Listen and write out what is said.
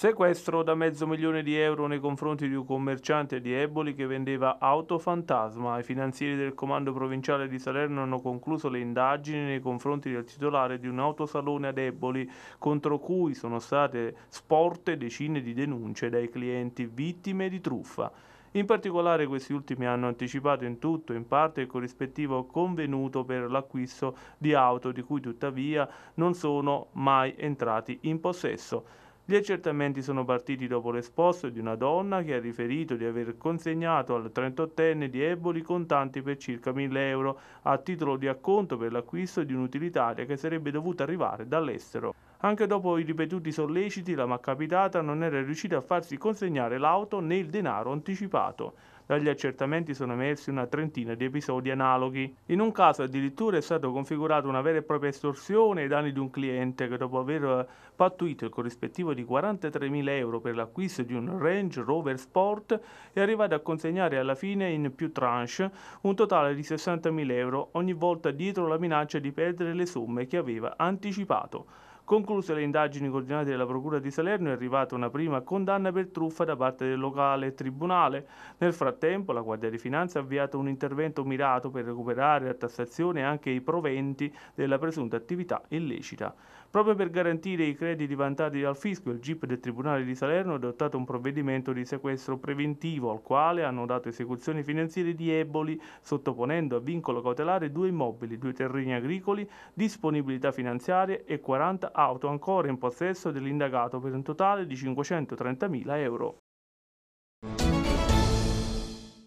Sequestro da mezzo milione di euro nei confronti di un commerciante di eboli che vendeva auto fantasma. I finanzieri del comando provinciale di Salerno hanno concluso le indagini nei confronti del titolare di un autosalone ad eboli, contro cui sono state sporte decine di denunce dai clienti vittime di truffa. In particolare questi ultimi hanno anticipato in tutto e in parte il corrispettivo convenuto per l'acquisto di auto di cui tuttavia non sono mai entrati in possesso. Gli accertamenti sono partiti dopo l'esposto di una donna che ha riferito di aver consegnato al 38enne di Eboli contanti per circa 1000 euro a titolo di acconto per l'acquisto di un'utilitaria che sarebbe dovuta arrivare dall'estero. Anche dopo i ripetuti solleciti la malcapitata non era riuscita a farsi consegnare l'auto né il denaro anticipato. Dagli accertamenti sono emersi una trentina di episodi analoghi. In un caso addirittura è stata configurata una vera e propria estorsione ai danni di un cliente che dopo aver eh, pattuito il corrispettivo di 43.000 euro per l'acquisto di un Range Rover Sport è arrivato a consegnare alla fine in più tranche un totale di 60.000 euro ogni volta dietro la minaccia di perdere le somme che aveva anticipato. Concluse le indagini coordinate dalla Procura di Salerno è arrivata una prima condanna per truffa da parte del locale tribunale. Nel frattempo la Guardia di Finanza ha avviato un intervento mirato per recuperare a tassazione anche i proventi della presunta attività illecita. Proprio per garantire i crediti vantati dal fisco, il GIP del Tribunale di Salerno ha adottato un provvedimento di sequestro preventivo al quale hanno dato esecuzioni finanziarie di eboli, sottoponendo a vincolo cautelare due immobili, due terreni agricoli, disponibilità finanziarie e 40 auto ancora in possesso dell'indagato per un totale di 530.000 euro.